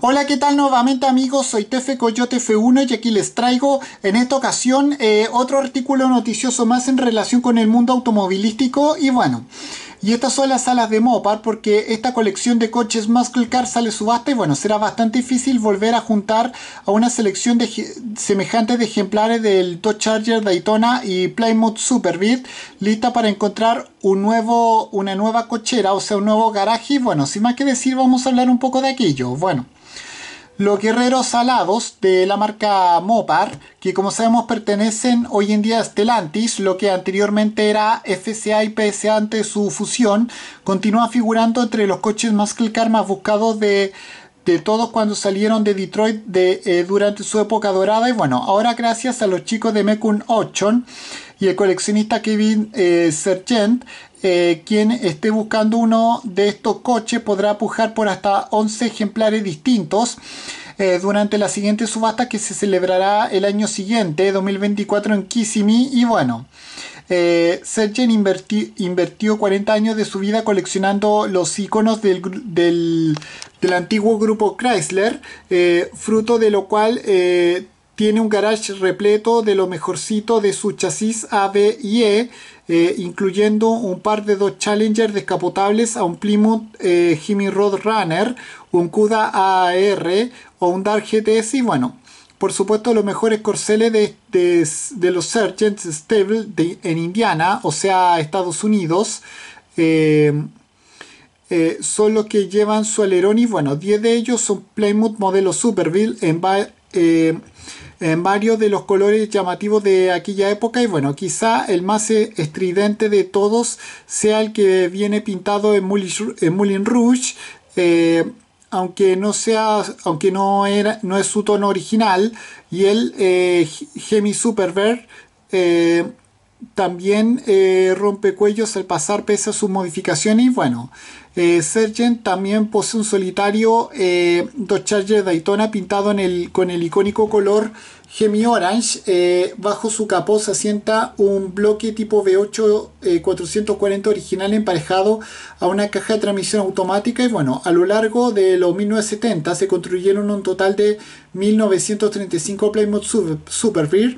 Hola, ¿qué tal nuevamente amigos? Soy Tefe Coyote F1 y aquí les traigo en esta ocasión eh, otro artículo noticioso más en relación con el mundo automovilístico y bueno... Y estas son las salas de Mopar porque esta colección de coches Muscle Car sale subasta y bueno, será bastante difícil volver a juntar a una selección de semejantes de ejemplares del Dodge Charger Daytona y Plymouth Superbeat lista para encontrar un nuevo, una nueva cochera, o sea, un nuevo garaje. Y bueno, sin más que decir, vamos a hablar un poco de aquello. Bueno los guerreros alados de la marca Mopar, que como sabemos pertenecen hoy en día a Stellantis, lo que anteriormente era FCA y PSA antes de su fusión, continúa figurando entre los coches más car más buscados de de todos cuando salieron de Detroit de, eh, durante su época dorada. Y bueno, ahora gracias a los chicos de Mekun Ochon y el coleccionista Kevin eh, Sergent, eh, quien esté buscando uno de estos coches podrá pujar por hasta 11 ejemplares distintos. durante la siguiente subasta que se celebrará el año siguiente, 2024, en Kissimmee. Y bueno, eh, Sergen invertió 40 años de su vida coleccionando los iconos del, antiguo grupo Chrysler, eh, fruto de lo cual eh, tiene un garage repleto de lo mejorcito de su chasis A, B y E, eh, incluyendo un par de dos Challenger descapotables a un Plymouth Jimmy Road Runner un CUDA AR o un Dark GTS y bueno, por supuesto los mejores corceles de, de, los Sergeant Stable en Indiana, o sea, Estados Unidos, eh, eh, son los que llevan su alerón y bueno, 10 de ellos son Plymouth modelo Superville eh, en, varios de los colores llamativos de aquella época y bueno, quizá el más estridente de todos sea el que viene pintado en Moulin, en Moulin Rouge aunque no sea aunque no era no es su tono original y el eh, Gemi Superver eh, también eh, rompe cuellos al pasar pese a sus modificaciones. Y bueno, eh, Sergent también posee un solitario eh, chargers Daytona pintado con el icónico color Gemi Orange. Eh, bajo su capó se asienta un bloque tipo V8 440 eh, original emparejado a una caja de transmisión automática. Y bueno, a lo largo de los 1970 se construyeron un total de 1935 Plymouth Super, Rear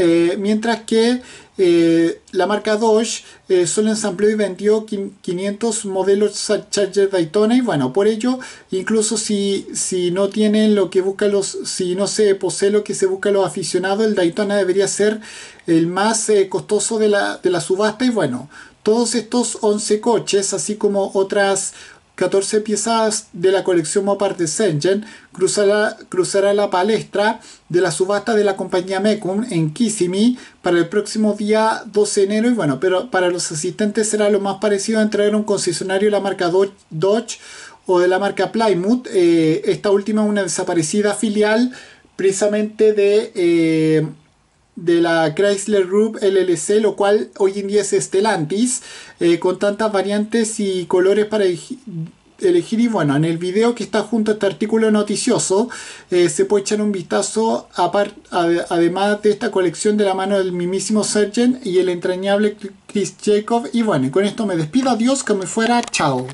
eh, mientras que eh, la marca Dodge eh, solo ensambló y vendió 500 modelos Charger Daytona y bueno, por ello, incluso si, si no tienen lo que los, si no se posee lo que se busca los aficionados, el Daytona debería ser el más costoso de la, de la subasta y bueno, todos estos 11 coches, así como otras 14 piezas de la colección Mopar de Sengen cruzará, la palestra de la subasta de la compañía Mecum en Kissimmee para el próximo día 12 de enero. Y bueno, pero para los asistentes será lo más parecido a entrar a un concesionario de la marca Dodge o de la marca Plymouth. Eh, esta última es una desaparecida filial precisamente de... Eh, de la Chrysler Group LLC, lo cual hoy en día es Stellantis, eh, con tantas variantes y colores para elegir. Y bueno, en el video que está junto a este artículo noticioso, eh, se puede echar un vistazo, a además de esta colección de la mano del mismísimo Sergeant y el entrañable Chris Jacob. Y bueno, con esto me despido, adiós, que me fuera, chao.